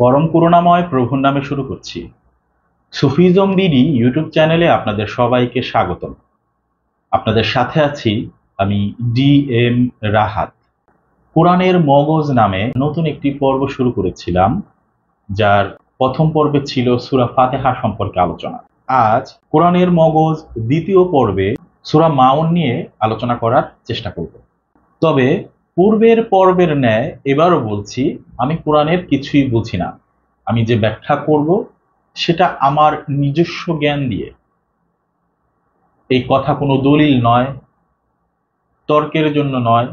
পরম করুণাময় প্রভুর নামে শুরু করছি সুফিজম বিডি ইউটিউব চ্যানেলে আপনাদের সবাইকে স্বাগতম আপনাদের সাথে আছি আমি ডি এম রাহাত কোরআনের মগজ নামে নতুন একটি পর্ব শুরু করেছিলাম যার প্রথম পর্বে ছিল সুরা ফাতেহা সম্পর্কে আলোচনা আজ কোরআনের মগজ দ্বিতীয় পর্বে সুরা মাউন নিয়ে আলোচনা করার চেষ্টা করব তবে পূর্বের পর্বের ন্যায় এবারও বলছি আমি কোরআনের কিছুই বুঝি না আমি যে ব্যাখ্যা করব সেটা আমার নিজস্ব জ্ঞান দিয়ে এই কথা কোনো দলিল নয় তর্কের জন্য নয়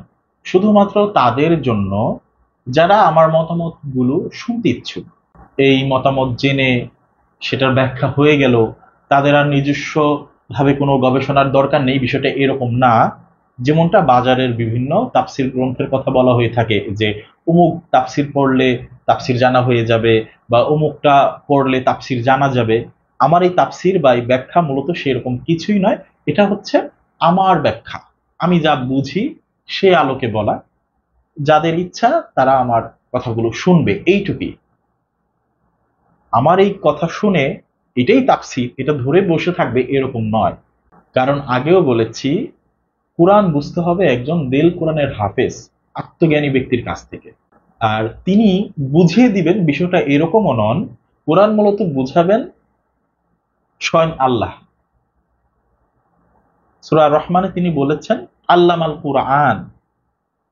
শুধুমাত্র তাদের জন্য যারা আমার মতামতগুলো শুনতে ইচ্ছুক এই মতামত জেনে সেটার ব্যাখ্যা হয়ে গেল তাদের আর নিজস্ব ভাবে কোনো গবেষণার দরকার নেই বিষয়টা এরকম না যেমনটা বাজারের বিভিন্ন তাফসির গ্রন্থের কথা বলা হয়ে থাকে যে অমুক তাফসির পড়লে তাফসির জানা হয়ে যাবে বা অমুকটা পড়লে তাফসির জানা যাবে আমার এই তাফসির বা এই ব্যাখ্যা মূলত সেরকম কিছুই নয় এটা হচ্ছে আমার ব্যাখ্যা আমি যা বুঝি সে আলোকে বলা যাদের ইচ্ছা তারা আমার কথাগুলো শুনবে এইটুকুই আমার এই কথা শুনে এটাই তাফসির এটা ধরে বসে থাকবে এরকম নয় কারণ আগেও বলেছি কোরআন বুঝতে হবে একজন দেল কোরআনের হাফেজ আত্মজ্ঞানী ব্যক্তির কাছ থেকে আর তিনি বুঝিয়ে দিবেন বিষয়টা এরকমও নন কোরআন মূলত বুঝাবেন স্বয়ং আল্লাহ সুরা রহমানে তিনি বলেছেন আল্লাম আল কোরআন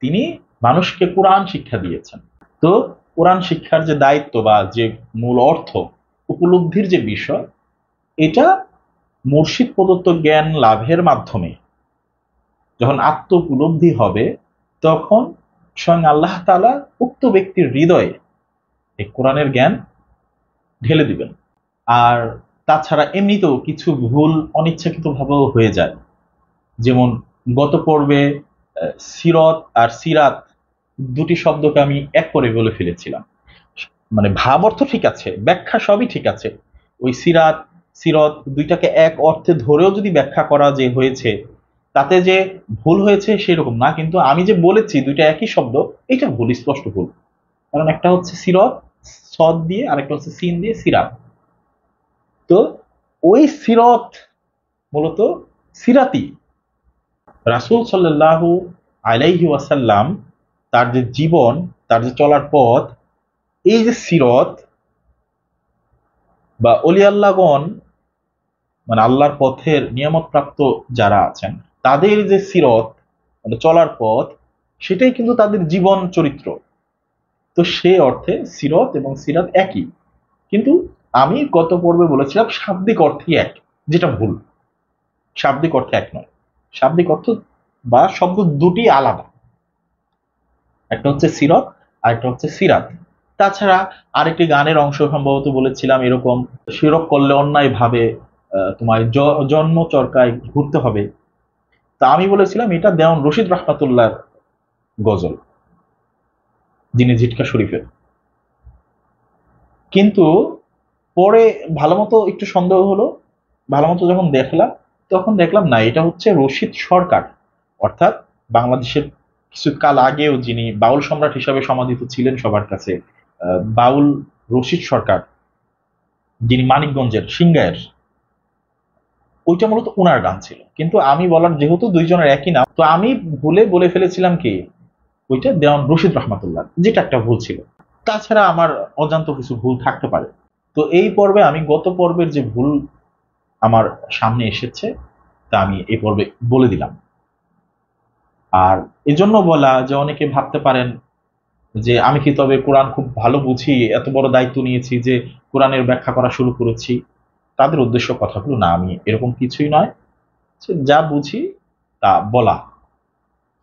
তিনি মানুষকে কোরআন শিক্ষা দিয়েছেন তো কোরআন শিক্ষার যে দায়িত্ব বা যে মূল অর্থ উপলব্ধির যে বিষয় এটা মুর্শিদ প্রদত্ত জ্ঞান লাভের মাধ্যমে যখন আত্ম উপলব্ধি হবে তখন স্বয়ং আল্লাহ তালা উক্ত ব্যক্তির হৃদয়ে এই কোরআনের জ্ঞান ঢেলে দিবেন আর তাছাড়া এমনিতেও কিছু ভুল অনিচ্ছাকৃতভাবেও হয়ে যায় যেমন গত পর্বে সিরত আর সিরাত দুটি শব্দকে আমি এক করে বলে ফেলেছিলাম মানে ভাব অর্থ ঠিক আছে ব্যাখ্যা সবই ঠিক আছে ওই সিরাত সিরত দুইটাকে এক অর্থে ধরেও যদি ব্যাখ্যা করা যে হয়েছে তাতে যে ভুল হয়েছে সেরকম না কিন্তু আমি যে বলেছি দুইটা একই শব্দ এটা ভুল স্পষ্ট ভুল কারণ একটা হচ্ছে সিরত সদ দিয়ে আরেকটা হচ্ছে সিন দিয়ে সিরাত তো ওই সিরত মূলত সিরাতি রাসুল সাল্লাহ আলাইহি ওয়াসাল্লাম তার যে জীবন তার যে চলার পথ এই যে সিরত বা অলিয়াল্লাগণ মানে আল্লাহর পথের নিয়ামতপ্রাপ্ত যারা আছেন তাদের যে সিরত মানে চলার পথ সেটাই কিন্তু তাদের জীবন চরিত্র তো সে অর্থে সিরত এবং সিরাত একই কিন্তু আমি গত পর্বে বলেছিলাম শাব্দিক অর্থে এক যেটা ভুল শাব্দিক অর্থে এক নয় শাব্দিক অর্থ বা শব্দ দুটি আলাদা একটা হচ্ছে সিরত আরেকটা হচ্ছে সিরাত তাছাড়া আরেকটি গানের অংশ সম্ভবত বলেছিলাম এরকম সিরক করলে অন্যায় ভাবে তোমার জন্ম চরকায় ঘুরতে হবে তা আমি বলেছিলাম এটা দেওয়ান রশিদ রাহমাতুল্লাহর গজল যিনি ঝিটকা শরীফের কিন্তু পরে ভালো মতো একটু সন্দেহ হলো ভালো মতো যখন দেখলাম তখন দেখলাম না এটা হচ্ছে রশিদ সরকার অর্থাৎ বাংলাদেশের কিছুকাল আগেও যিনি বাউল সম্রাট হিসাবে সমাধিত ছিলেন সবার কাছে বাউল রশিদ সরকার যিনি মানিকগঞ্জের সিংগায়ের ওইটা মূলত ওনার গান ছিল কিন্তু আমি বলার যেহেতু দুইজনের একই নাম তো আমি ভুলে বলে ফেলেছিলাম কি ওইটা দেওয়ান রশিদ রহমাতুল্লাহ যেটা একটা ভুল ছিল তাছাড়া আমার অজান্ত কিছু ভুল থাকতে পারে তো এই পর্বে আমি গত পর্বের যে ভুল আমার সামনে এসেছে তা আমি এই পর্বে বলে দিলাম আর এজন্য বলা যে অনেকে ভাবতে পারেন যে আমি কি তবে কোরআন খুব ভালো বুঝি এত বড় দায়িত্ব নিয়েছি যে কোরআনের ব্যাখ্যা করা শুরু করেছি তাদের উদ্দেশ্য কথাগুলো না আমি এরকম কিছুই নয় যা বুঝি তা বলা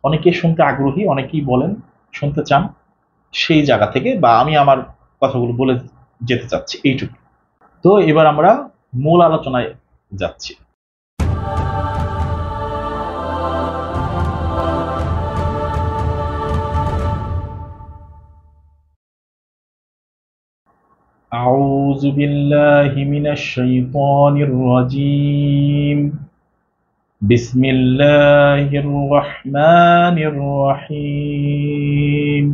অনেকে শুনতে আগ্রহী অনেকেই বলেন শুনতে চান সেই জায়গা থেকে বা আমি আমার কথাগুলো বলে যেতে চাচ্ছি এইটুকু তো এবার আমরা মূল আলোচনায় যাচ্ছি أعوذ بالله من الشيطان الرجيم بسم الله الرحمن الرحيم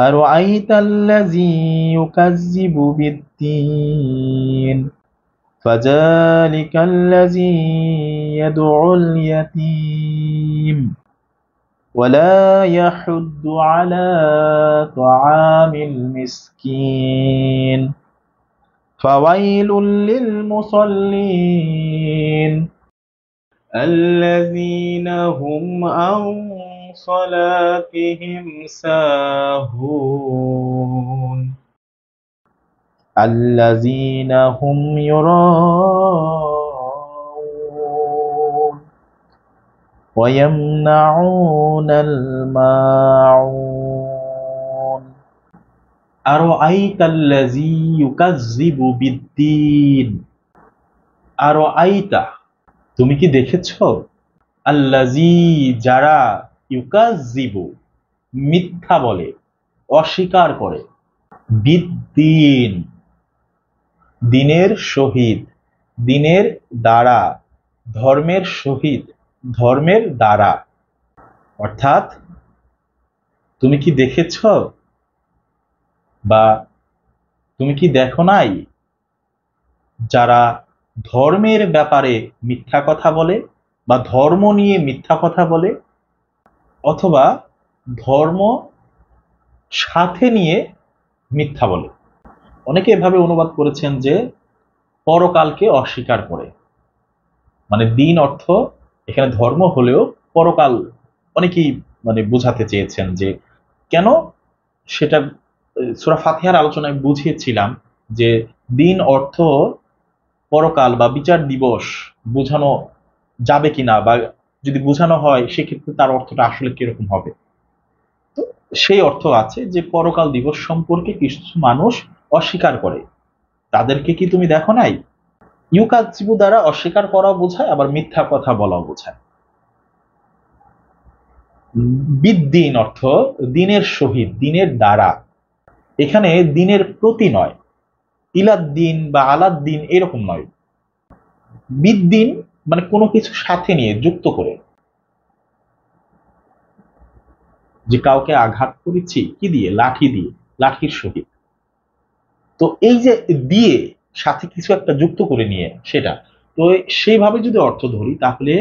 أرأيت الذي يكذب بالدين فذلك الذي يدعو اليتيم ولا يحد على طعام المسكين فويل للمصلين الذين هم عن صلاتهم ساهون الذين هم يراءون তুমি কি দেখেছ আল্লাজি যারা ইউকাজিব মিথ্যা বলে অস্বীকার করে বিদ্দিন দিনের সহিত দিনের দ্বারা ধর্মের সহিত ধর্মের দ্বারা অর্থাৎ তুমি কি দেখেছ বা তুমি কি দেখো নাই যারা ধর্মের ব্যাপারে মিথ্যা কথা বলে বা ধর্ম নিয়ে মিথ্যা কথা বলে অথবা ধর্ম সাথে নিয়ে মিথ্যা বলে অনেকে এভাবে অনুবাদ করেছেন যে পরকালকে অস্বীকার করে মানে দিন অর্থ এখানে ধর্ম হলেও পরকাল অনেকেই মানে বোঝাতে চেয়েছেন যে কেন সেটা সুরা ফাতিহার আলোচনায় বুঝিয়েছিলাম যে দিন অর্থ পরকাল বা বিচার দিবস বোঝানো যাবে কিনা বা যদি বোঝানো হয় সেক্ষেত্রে তার অর্থটা আসলে কিরকম হবে তো সেই অর্থ আছে যে পরকাল দিবস সম্পর্কে কিছু মানুষ অস্বীকার করে তাদেরকে কি তুমি দেখো নাই ইউকাজিবু দ্বারা অস্বীকার করা বোঝায় আবার মিথ্যা কথা বলা বোঝায় বিদ্দিন অর্থ দিনের সহিত দিনের দ্বারা এখানে দিনের প্রতি নয় ইলাদ্দিন বা আলাদ্দিন এরকম নয় বিদ্দিন মানে কোনো কিছু সাথে নিয়ে যুক্ত করে যে কাউকে আঘাত করেছি কি দিয়ে লাঠি দিয়ে লাঠির সহিত তো এই যে দিয়ে সাথে কিছু একটা যুক্ত করে নিয়ে সেটা তো সেইভাবে যদি অর্থ ধরি তাহলে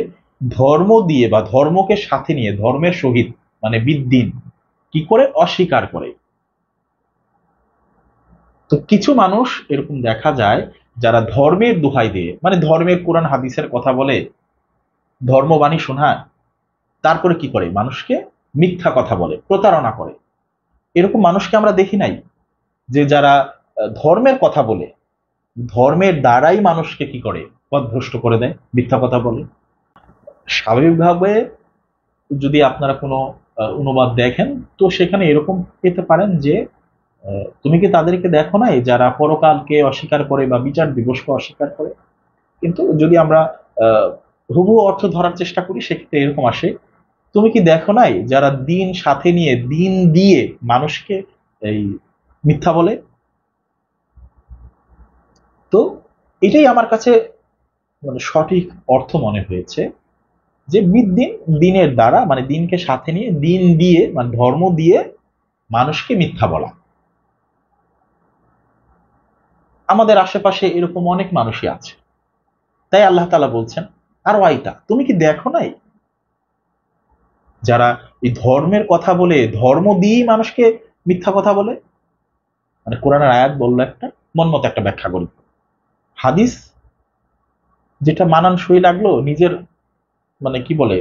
ধর্ম দিয়ে বা ধর্মকে সাথে নিয়ে ধর্মের সহিত মানে বিদ্দিন কি করে অস্বীকার করে তো কিছু মানুষ এরকম দেখা যায় যারা ধর্মের দোহাই দিয়ে মানে ধর্মের কোরআন হাদিসের কথা বলে ধর্মবাণী শোনায় তারপরে কি করে মানুষকে মিথ্যা কথা বলে প্রতারণা করে এরকম মানুষকে আমরা দেখি নাই যে যারা ধর্মের কথা বলে ধর্মের দ্বারাই মানুষকে কি করে পথভ্রষ্ট করে দেয় মিথ্যা কথা বলে স্বাভাবিকভাবে যদি আপনারা কোনো অনুবাদ দেখেন তো সেখানে এরকম পেতে পারেন যে তুমি কি তাদেরকে দেখো নাই যারা পরকালকে অস্বীকার করে বা বিচার দিবসকে অস্বীকার করে কিন্তু যদি আমরা হুবু অর্থ ধরার চেষ্টা করি সেক্ষেত্রে এরকম আসে তুমি কি দেখো নাই যারা দিন সাথে নিয়ে দিন দিয়ে মানুষকে এই মিথ্যা বলে তো এটাই আমার কাছে মানে সঠিক অর্থ মনে হয়েছে যে দিন দিনের দ্বারা মানে দিনকে সাথে নিয়ে দিন দিয়ে মানে ধর্ম দিয়ে মানুষকে মিথ্যা বলা আমাদের আশেপাশে এরকম অনেক মানুষই আছে তাই আল্লাহ তালা বলছেন আর ওয়াইতা তুমি কি দেখো নাই যারা এই ধর্মের কথা বলে ধর্ম দিয়েই মানুষকে মিথ্যা কথা বলে মানে কোরআনের আয়াত বললো একটা মন মতো একটা ব্যাখ্যা করলো হাদিস যেটা মানানসই লাগলো নিজের মানে কি বলে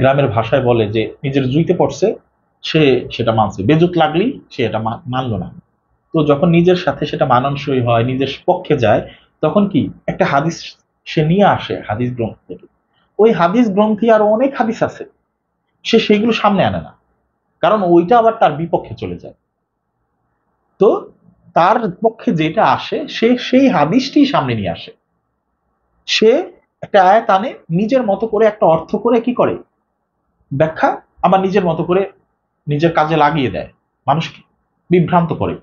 গ্রামের ভাষায় বলে যে নিজের জুইতে পড়ছে সে সেটা মানছে বেজুত লাগলি সে এটা মানলো না তো যখন নিজের সাথে সেটা মানানসই হয় নিজের পক্ষে যায় তখন কি একটা হাদিস সে নিয়ে আসে হাদিস গ্রন্থ থেকে ওই হাদিস গ্রন্থে আরো অনেক হাদিস আছে সে সেইগুলো সামনে আনে না কারণ ওইটা আবার তার বিপক্ষে চলে যায় তো তার পক্ষে যেটা আসে সে সেই হাদিসটি সামনে নিয়ে আসে সে একটা আয়াত আনে নিজের মতো করে একটা অর্থ করে কি করে ব্যাখ্যা আমার নিজের মতো করে নিজের কাজে লাগিয়ে দেয় মানুষকে বিভ্রান্ত করে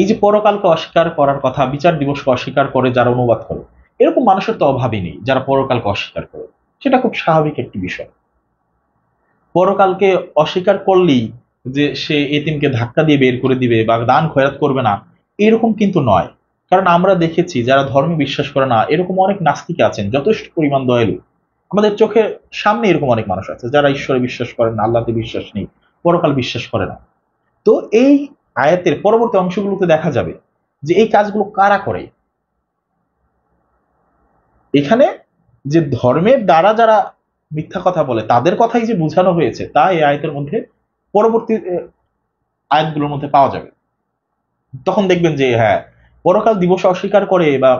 এই যে পরকালকে অস্বীকার করার কথা বিচার দিবসকে অস্বীকার করে যারা অনুবাদ করে এরকম মানুষের তো অভাবই নেই যারা পরকালকে অস্বীকার করে সেটা খুব স্বাভাবিক একটি বিষয় পরকালকে অস্বীকার করলেই যে সে এতিমকে ধাক্কা দিয়ে বের করে দিবে বা দান খয়াত করবে না এরকম কিন্তু নয় কারণ আমরা দেখেছি যারা ধর্মে বিশ্বাস করে না এরকম অনেক নাস্তিকে আছেন যথেষ্ট পরিমাণ দয়ালু আমাদের চোখে সামনে এরকম অনেক মানুষ আছে যারা ঈশ্বরে বিশ্বাস করেন না আল্লাহতে বিশ্বাস নেই পরকাল বিশ্বাস করে না তো এই আয়াতের পরবর্তী অংশগুলোতে দেখা যাবে যে এই কাজগুলো কারা করে এখানে যে ধর্মের দ্বারা যারা মিথ্যা কথা বলে তাদের কথাই যে বোঝানো হয়েছে তা এই আয়তের মধ্যে পরবর্তী আয়াতগুলোর মধ্যে পাওয়া যাবে তখন দেখবেন যে হ্যাঁ পরকাল দিবস অস্বীকার করে বা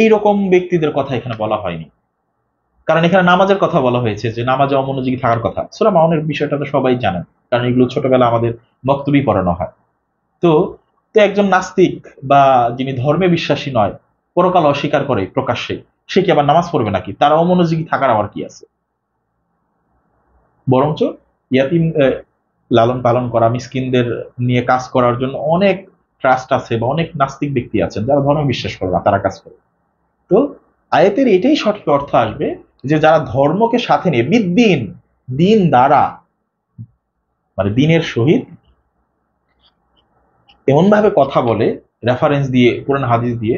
এই রকম ব্যক্তিদের কথা এখানে বলা হয়নি কারণ এখানে নামাজের কথা বলা হয়েছে যে নামাজে অমনোযোগী থাকার কথা সুরা মাউনের বিষয়টা তো সবাই জানেন কারণ এগুলো ছোটবেলা আমাদের বক্তব্যই পড়ানো হয় তো তো একজন নাস্তিক বা যিনি ধর্মে বিশ্বাসী নয় পরকাল অস্বীকার করে প্রকাশ্যে সে কি আবার নামাজ পড়বে নাকি তারা অমনোযোগী থাকার আবার কি আছে বরঞ্চ ইয়াতিম লালন পালন করা মিসকিনদের নিয়ে কাজ করার জন্য অনেক ট্রাস্ট আছে বা অনেক নাস্তিক ব্যক্তি আছেন যারা ধর্ম বিশ্বাস করে না তারা কাজ করে তো আয়াতের এটাই সঠিক অর্থ আসবে যে যারা ধর্মকে সাথে নিয়ে বিদ্দিন দিন দ্বারা মানে দিনের সহিত এমনভাবে কথা বলে রেফারেন্স দিয়ে পুরান হাদিস দিয়ে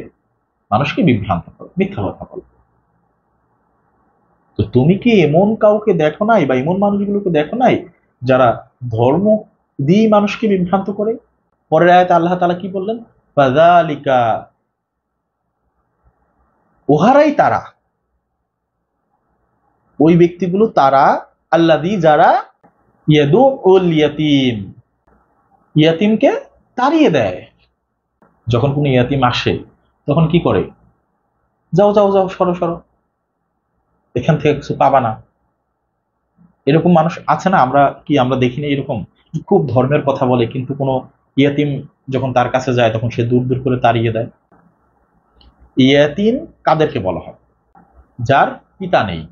মানুষকে বিভ্রান্ত করে মিথ্যা কথা বলে তো তুমি কি এমন কাউকে দেখো নাই বা এমন মানুষগুলোকে দেখো নাই যারা ধর্ম দিয়েই মানুষকে বিভ্রান্ত করে পরের আয়তে আল্লাহ তালা কি বললেন পাদালিকা ওহারাই তারা ওই ব্যক্তিগুলো তারা দি যারা ইয়াদু উল ইয়াতিম ইয়াতিমকে তাড়িয়ে দেয় যখন কোনো ইয়াতিম আসে তখন কি করে যাও যাও যাও সরো সরো এখান থেকে কিছু পাবা না এরকম মানুষ আছে না আমরা কি আমরা দেখিনি এরকম খুব ধর্মের কথা বলে কিন্তু কোনো ইয়াতিম যখন তার কাছে যায় তখন সে দূর দূর করে তাড়িয়ে দেয় ইয়াতিম কাদেরকে বলা হয় যার পিতা নেই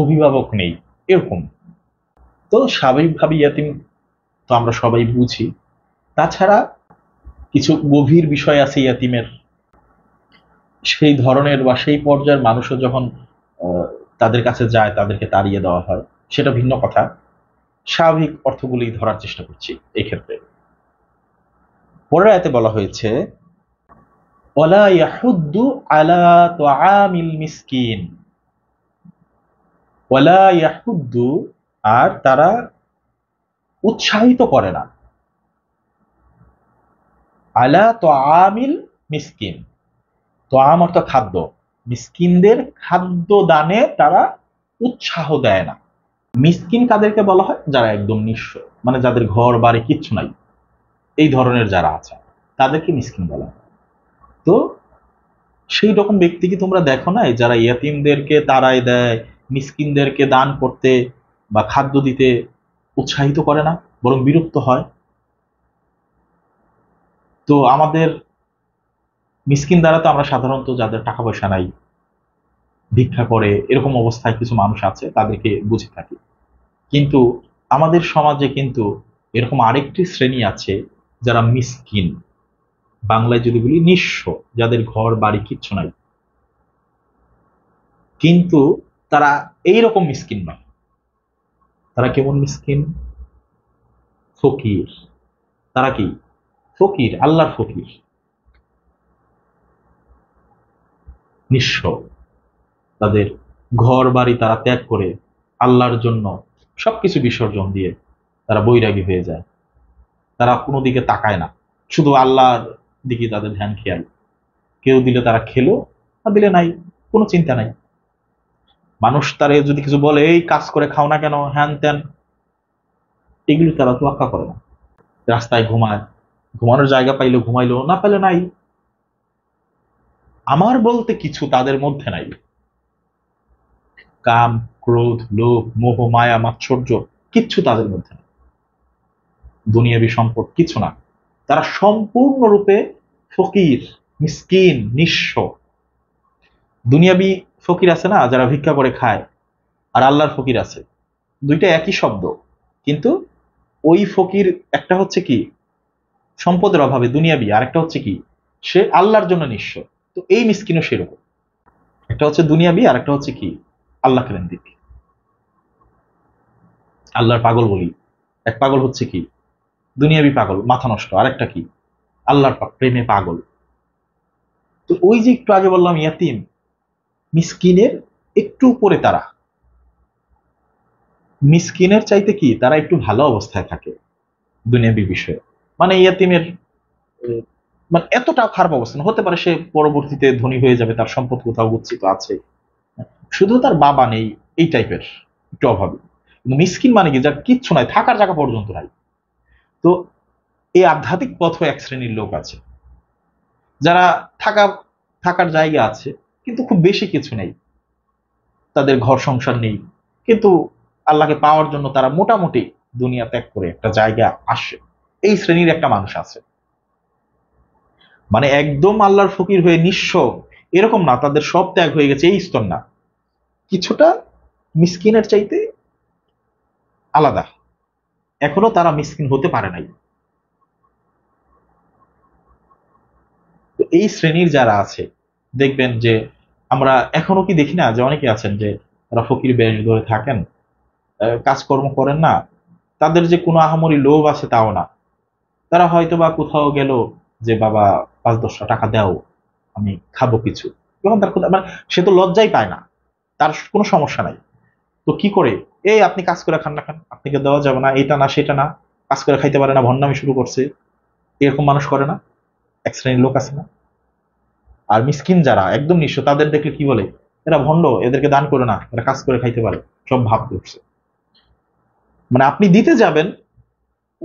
অভিভাবক নেই এরকম তো স্বাভাবিকভাবে ইয়াতিম তো আমরা সবাই বুঝি তাছাড়া কিছু গভীর বিষয় আছে ইয়াতিমের সেই ধরনের বা সেই পর্যায়ের মানুষও যখন তাদের কাছে যায় তাদেরকে তাড়িয়ে দেওয়া হয় সেটা ভিন্ন কথা স্বাভাবিক অর্থগুলি ধরার চেষ্টা করছি এই ক্ষেত্রে পরের আয়তে বলা হয়েছে ওলা ইয়াহুদ্দু আলা তোয়ামিল মিসকিন ওলা ইয়াহুদ্দু আর তারা উৎসাহিত করে না আলা তো আমিল মিসকিন তো তোয়াম অর্থ খাদ্য মিসকিনদের খাদ্য দানে তারা উৎসাহ দেয় না মিসকিন কাদেরকে বলা হয় যারা একদম নিঃস্ব মানে যাদের ঘর বাড়ি কিচ্ছু নাই এই ধরনের যারা আছে তাদেরকে মিসকিন বলা হয় তো সেই রকম ব্যক্তি কি তোমরা দেখো না যারা ইয়াতিমদেরকে তারাই দেয় মিসকিনদেরকে দান করতে বা খাদ্য দিতে উৎসাহিত করে না বরং বিরক্ত হয় তো আমাদের মিসকিন দ্বারা তো আমরা সাধারণত যাদের টাকা পয়সা নাই ভিক্ষা করে এরকম অবস্থায় কিছু মানুষ আছে তাদেরকে বুঝে থাকি কিন্তু আমাদের সমাজে কিন্তু এরকম আরেকটি শ্রেণী আছে যারা মিসকিন বাংলায় যদি বলি নিঃস্ব যাদের ঘর বাড়ি কিচ্ছু নাই কিন্তু তারা এই রকম মিসকিন নয় তারা কেমন মিসকিন ফকির তারা কি ফকির আল্লাহর ফকির নিঃস্ব তাদের ঘর বাড়ি তারা ত্যাগ করে আল্লাহর জন্য সবকিছু বিসর্জন দিয়ে তারা বৈরাগী হয়ে যায় তারা কোনো দিকে তাকায় না শুধু আল্লাহর দিকে তাদের ধ্যান খেয়াল কেউ দিলে তারা খেলো আর দিলে নাই কোনো চিন্তা নাই মানুষ তারা যদি কিছু বলে এই কাজ করে খাও না কেন হ্যান ত্যান এগুলো তারা তো আক্কা করে না রাস্তায় ঘুমায় ঘুমানোর জায়গা পাইলে ঘুমাইলো না পাইলে নাই আমার বলতে কিছু তাদের মধ্যে নাই কাম ক্রোধ লোভ মোহ মায়া মাৎসর্য কিচ্ছু তাদের মধ্যে নেই দুনিয়াবি সম্পদ কিছু না তারা সম্পূর্ণরূপে ফকির মিসকিন নিঃস্ব দুনিয়াবি ফকির আছে না যারা ভিক্ষা করে খায় আর আল্লাহর ফকির আছে দুইটা একই শব্দ কিন্তু ওই ফকির একটা হচ্ছে কি সম্পদের অভাবে দুনিয়াবি আর একটা হচ্ছে কি সে আল্লাহর জন্য নিঃস্ব তো এই মিসকিনও সেরকম একটা হচ্ছে দুনিয়াবি আর একটা হচ্ছে কি আল্লাহ কেন দিক আল্লাহর পাগল বলি এক পাগল হচ্ছে কি দুনিয়াবি পাগল মাথা নষ্ট আরেকটা কি আল্লাহর প্রেমে পাগল তো ওই যে একটু আগে বললাম ইয়াতিম মিসকিনের একটু উপরে তারা মিসকিনের চাইতে কি তারা একটু ভালো অবস্থায় থাকে দুনিয়াবি বিষয়ে মানে ইয়াতিমের মানে এতটা খারাপ অবস্থা হতে পারে সে পরবর্তীতে ধনী হয়ে যাবে তার সম্পদ কোথাও গচ্ছিত আছে শুধু তার বাবা নেই এই টাইপের একটু অভাবে কিন্তু মিসকিন মানে কি যার কিচ্ছু নাই থাকার জায়গা পর্যন্ত নাই তো এই আধ্যাত্মিক পথ এক শ্রেণীর লোক আছে যারা থাকা থাকার জায়গা আছে কিন্তু খুব বেশি কিছু নেই তাদের ঘর সংসার নেই কিন্তু আল্লাহকে পাওয়ার জন্য তারা মোটামুটি দুনিয়া ত্যাগ করে একটা জায়গা আসে এই শ্রেণীর একটা মানুষ আছে মানে একদম আল্লাহর ফকির হয়ে নিঃস্ব এরকম না তাদের সব ত্যাগ হয়ে গেছে এই স্তর না কিছুটা মিসকিনের চাইতে আলাদা এখনো তারা মিসকিন হতে পারে নাই এই শ্রেণীর যারা আছে দেখবেন যে আমরা এখনো কি দেখি না যে অনেকে আছেন যে তারা ফকির বেশ ধরে থাকেন কাজকর্ম করেন না তাদের যে কোনো আহামরি লোভ আছে তাও না তারা হয়তো বা কোথাও গেল যে বাবা পাঁচ দশটা টাকা দাও আমি খাবো কিছু তখন তার মানে সে তো লজ্জাই পায় না তার কোনো সমস্যা নাই তো কি করে এই আপনি কাজ করে খান না খান আপনাকে দেওয়া যাবে না এটা না সেটা না কাজ করে খাইতে পারে না ভন্ডামি শুরু করছে এরকম মানুষ করে না এক শ্রেণীর লোক আছে না আর মিসকিন যারা একদম নিঃস্ব তাদের দেখলে কি বলে এরা ভন্ড এদেরকে দান করে না এরা কাজ করে খাইতে পারে সব ভাব করছে মানে আপনি দিতে যাবেন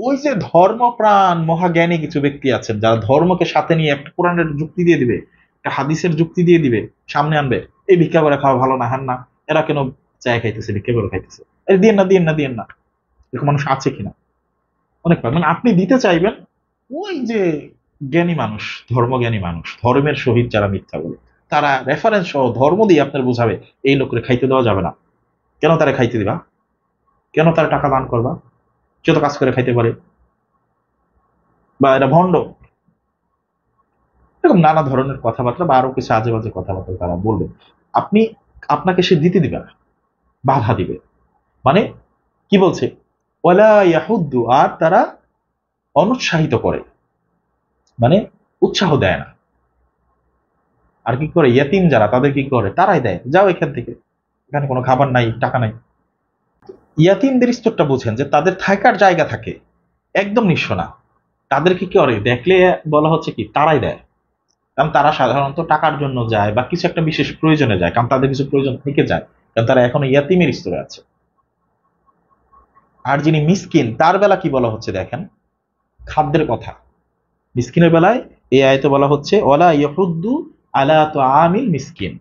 ওই যে ধর্মপ্রাণ মহাজ্ঞানী কিছু ব্যক্তি আছেন যারা ধর্মকে সাথে নিয়ে একটা কোরআনের যুক্তি দিয়ে দিবে একটা হাদিসের যুক্তি দিয়ে দিবে সামনে আনবে এই ভিক্ষা করে খাওয়া ভালো না হান না এরা কেন চায় খাইতেছে ভিক্ষা করে খাইতেছে আরে দিয়ে না দিয়ে না দিয়ে না এরকম মানুষ আছে কিনা অনেক মানে আপনি দিতে চাইবেন ওই যে জ্ঞানী মানুষ ধর্মজ্ঞানী মানুষ ধর্মের সহিত যারা মিথ্যা বলে তারা রেফারেন্স সহ ধর্ম দিয়ে আপনার বোঝাবে এই লোকের খাইতে দেওয়া যাবে না কেন তারা খাইতে দিবা কেন তারা টাকা দান করবা যত কাজ করে খাইতে পারে বা এটা ভণ্ড এরকম নানা ধরনের কথাবার্তা বা আরো কিছু আজে বাজে কথাবার্তা তারা বলবে আপনি আপনাকে সে দিতে দিবে না বাধা দিবে মানে কি বলছে ওয়ালা ইয়াহুদ্দু আর তারা অনুৎসাহিত করে মানে উৎসাহ দেয় না আর কি করে ইয়াতিম যারা তাদের কি করে তারাই দেয় যাও এখান থেকে এখানে কোনো খাবার নাই টাকা নাই ইয়াতিমদের স্তরটা বুঝেন যে তাদের থাকার জায়গা থাকে একদম নিঃস্ব না তাদেরকে কি করে দেখলে বলা হচ্ছে কি তারাই দেয় কারণ তারা সাধারণত টাকার জন্য যায় বা কিছু একটা বিশেষ প্রয়োজনে যায় কারণ তাদের কিছু প্রয়োজন থেকে যায় কারণ তারা এখনো ইয়াতিমের স্তরে আছে আর যিনি মিসকিন তার বেলা কি বলা হচ্ছে দেখেন খাদ্যের কথা মিসকিনের বেলায় এই আয়তে বলা হচ্ছে ওলা ইয়ুদ্দু আলা তো আমিল মিসকিন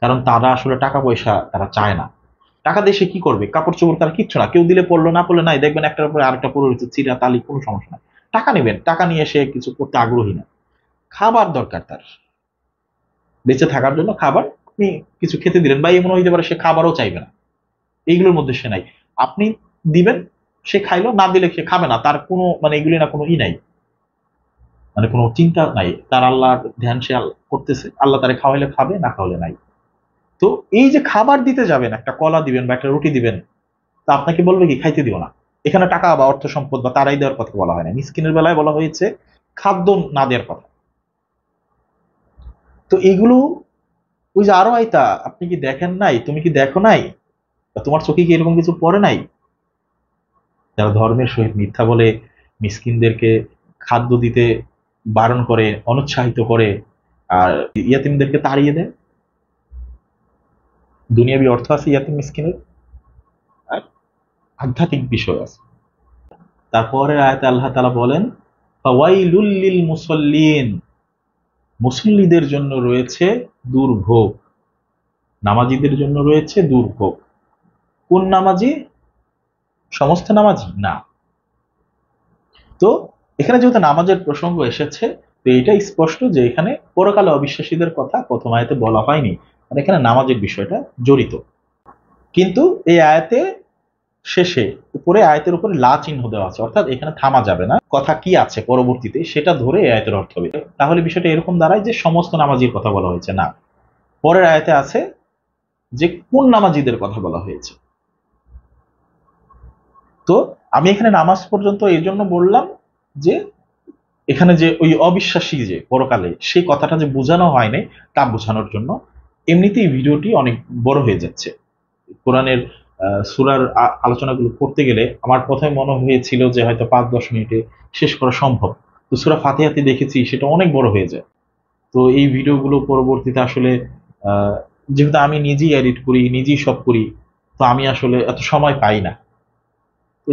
কারণ তারা আসলে টাকা পয়সা তারা চায় না টাকা দেশে কি করবে কাপড় চোপড় তারা কিচ্ছু না কেউ দিলে পড়লো না পড়লো নাই দেখবেন একটার পরে আরেকটা পড়ে রয়েছে চিরা তালি কোনো সমস্যা না টাকা নেবেন টাকা নিয়ে সে কিছু করতে আগ্রহী না খাবার দরকার তার বেঁচে থাকার জন্য খাবার আপনি কিছু খেতে দিলেন বা এমন হইতে পারে সে খাবারও চাইবে না এইগুলোর মধ্যে সে নাই আপনি দিবেন সে খাইলো না দিলে সে খাবে না তার কোনো মানে এগুলি না কোনো ই নাই মানে কোনো চিন্তা নাই তার আল্লাহ ধ্যান সে করতেছে আল্লাহ তারে খাওয়াইলে খাবে না খাওয়াইলে নাই তো এই যে খাবার দিতে যাবেন একটা কলা দিবেন বা একটা রুটি দিবেন তা আপনাকে বলবে কি খাইতে দিও না এখানে টাকা বা অর্থ সম্পদ বা তারাই দেওয়ার কথা বলা হয় না মিসকিনের বেলায় বলা হয়েছে খাদ্য না দেওয়ার কথা তো এগুলো ওই যে আরো আইতা আপনি কি দেখেন নাই তুমি কি দেখো নাই তোমার চোখে কি এরকম কিছু পড়ে নাই যারা ধর্মের সহিত মিথ্যা বলে মিসকিনদেরকে খাদ্য দিতে বারণ করে অনুৎসাহিত করে আর ইয়াতিমদেরকে তাড়িয়ে দেয় দুনিয়াবি অর্থ আছে ইয়াতিম মিসকিনের আর আধ্যাত্মিক বিষয় আছে তারপরে আয়াত আল্লাহ তালা বলেন ফাওয়াইলুল মুসল্লিন মুসল্লিদের জন্য রয়েছে দুর্ভোগ নামাজিদের জন্য রয়েছে দুর্ভোগ কোন নামাজি সমস্ত নামাজি না তো এখানে যেহেতু নামাজের প্রসঙ্গ এসেছে তো এটা স্পষ্ট যে এখানে পরকালে অবিশ্বাসীদের কথা প্রথম আয়তে বলা হয়নি মানে এখানে নামাজের বিষয়টা জড়িত কিন্তু এই আয়াতে শেষে উপরে আয়তের উপরে লা চিহ্ন দেওয়া আছে অর্থাৎ এখানে থামা যাবে না কথা কি আছে পরবর্তীতে সেটা ধরে আয়তের অর্থ হবে তাহলে বিষয়টা এরকম দাঁড়ায় যে সমস্ত নামাজির কথা বলা হয়েছে না পরের আয়তে আছে যে কোন নামাজিদের কথা বলা হয়েছে তো আমি এখানে নামাজ পর্যন্ত এই জন্য বললাম যে এখানে যে ওই অবিশ্বাসী যে পরকালে সেই কথাটা যে বোঝানো হয়নি তা বোঝানোর জন্য এমনিতেই ভিডিওটি অনেক বড় হয়ে যাচ্ছে কোরআনের সুরার আলোচনাগুলো করতে গেলে আমার প্রথমে মনে হয়েছিল যে হয়তো পাঁচ দশ মিনিটে শেষ করা সম্ভব তো সুরা ফাতেহাতে দেখেছি সেটা অনেক বড় হয়ে যায় তো এই ভিডিওগুলো পরবর্তীতে আসলে যেহেতু আমি নিজেই এডিট করি নিজেই সব করি তো আমি আসলে এত সময় পাই না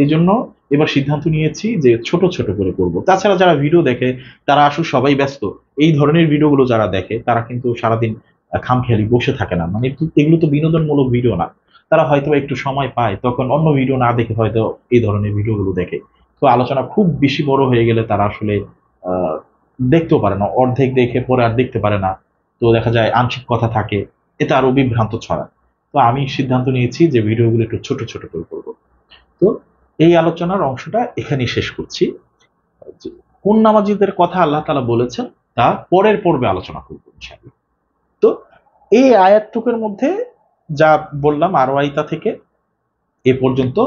এই জন্য এবার সিদ্ধান্ত নিয়েছি যে ছোট ছোট করে করব তাছাড়া যারা ভিডিও দেখে তারা আসলে সবাই ব্যস্ত এই ধরনের ভিডিওগুলো যারা দেখে তারা কিন্তু সারাদিন খামখেয়ালি বসে থাকে না মানে এগুলো তো বিনোদনমূলক ভিডিও না তারা হয়তো একটু সময় পায় তখন অন্য ভিডিও না দেখে হয়তো এই ধরনের ভিডিওগুলো দেখে তো আলোচনা খুব বেশি বড় হয়ে গেলে তারা আসলে দেখতেও পারে না অর্ধেক দেখে পরে আর দেখতে পারে না তো দেখা যায় আংশিক কথা থাকে এটা আরও বিভ্রান্ত ছড়া তো আমি সিদ্ধান্ত নিয়েছি যে ভিডিওগুলো একটু ছোট ছোট করে করব তো এই আলোচনার অংশটা এখানেই শেষ করছি কোন নামাজিদের কথা আল্লাহ তালা বলেছেন তা পরের পর্বে আলোচনা করব তো এই আয়াতটুকের মধ্যে যা বললাম আরওয়াইতা থেকে এ পর্যন্ত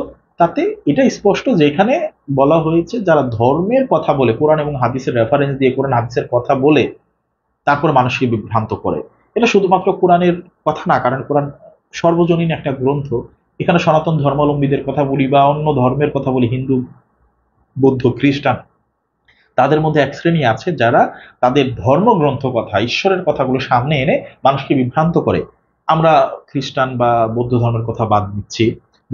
তাতে এটা স্পষ্ট যে এখানে বলা হয়েছে যারা ধর্মের কথা বলে কোরআন এবং হাদিসের রেফারেন্স দিয়ে কোরআন হাদিসের কথা বলে তারপর মানুষকে বিভ্রান্ত করে এটা শুধুমাত্র কোরআনের কথা না কারণ কোরআন সর্বজনীন একটা গ্রন্থ এখানে সনাতন ধর্মাবলম্বীদের কথা বলি বা অন্য ধর্মের কথা বলি হিন্দু বৌদ্ধ খ্রিস্টান তাদের মধ্যে এক শ্রেণী আছে যারা তাদের ধর্মগ্রন্থ কথা ঈশ্বরের কথাগুলো সামনে এনে মানুষকে বিভ্রান্ত করে আমরা খ্রিস্টান বা বৌদ্ধ ধর্মের কথা বাদ দিচ্ছি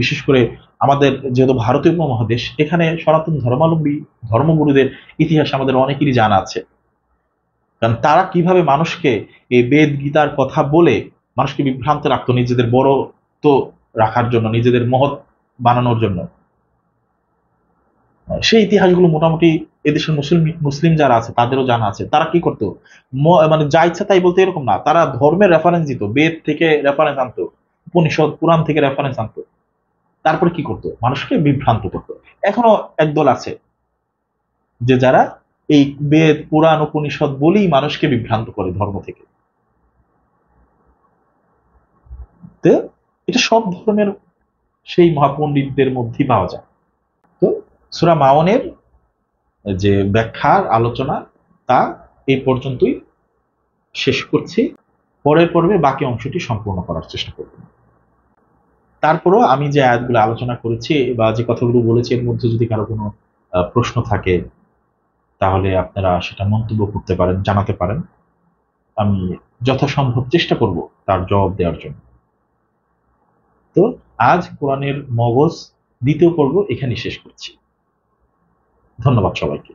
বিশেষ করে আমাদের যেহেতু ভারতীয় উপমহাদেশ এখানে সনাতন ধর্মাবলম্বী ধর্মগুরুদের ইতিহাস আমাদের অনেকেরই জানা আছে কারণ তারা কিভাবে মানুষকে এই বেদ গীতার কথা বলে মানুষকে বিভ্রান্ত রাখতো নিজেদের বড় তো রাখার জন্য নিজেদের মহৎ বানানোর জন্য সেই ইতিহাসগুলো মোটামুটি এদেশের মুসলিম মুসলিম যারা আছে তাদেরও জানা আছে তারা কি করতো মানে যা ইচ্ছা তাই বলতে এরকম না তারা ধর্মের রেফারেন্স দিত বেদ থেকে রেফারেন্স আনতো উপনিষদ পুরাণ থেকে রেফারেন্স আনতো তারপরে কি করতো মানুষকে বিভ্রান্ত করতো এখনো একদল আছে যে যারা এই বেদ পুরাণ উপনিষদ বলেই মানুষকে বিভ্রান্ত করে ধর্ম থেকে এটা সব ধর্মের সেই মহাপণ্ডিতদের মধ্যেই পাওয়া যায় সুরা মাওনের যে ব্যাখ্যার আলোচনা তা এই পর্যন্তই শেষ করছি পরের পর্বে বাকি অংশটি সম্পূর্ণ করার চেষ্টা করব তারপরও আমি যে আয়াতগুলো আলোচনা করেছি বা যে কথাগুলো বলেছি এর মধ্যে যদি কারো কোনো প্রশ্ন থাকে তাহলে আপনারা সেটা মন্তব্য করতে পারেন জানাতে পারেন আমি যথাসম্ভব চেষ্টা করব তার জবাব দেওয়ার জন্য তো আজ কোরআনের মগজ দ্বিতীয় পর্ব এখানে শেষ করছি ধন্যবাদ সবাইকে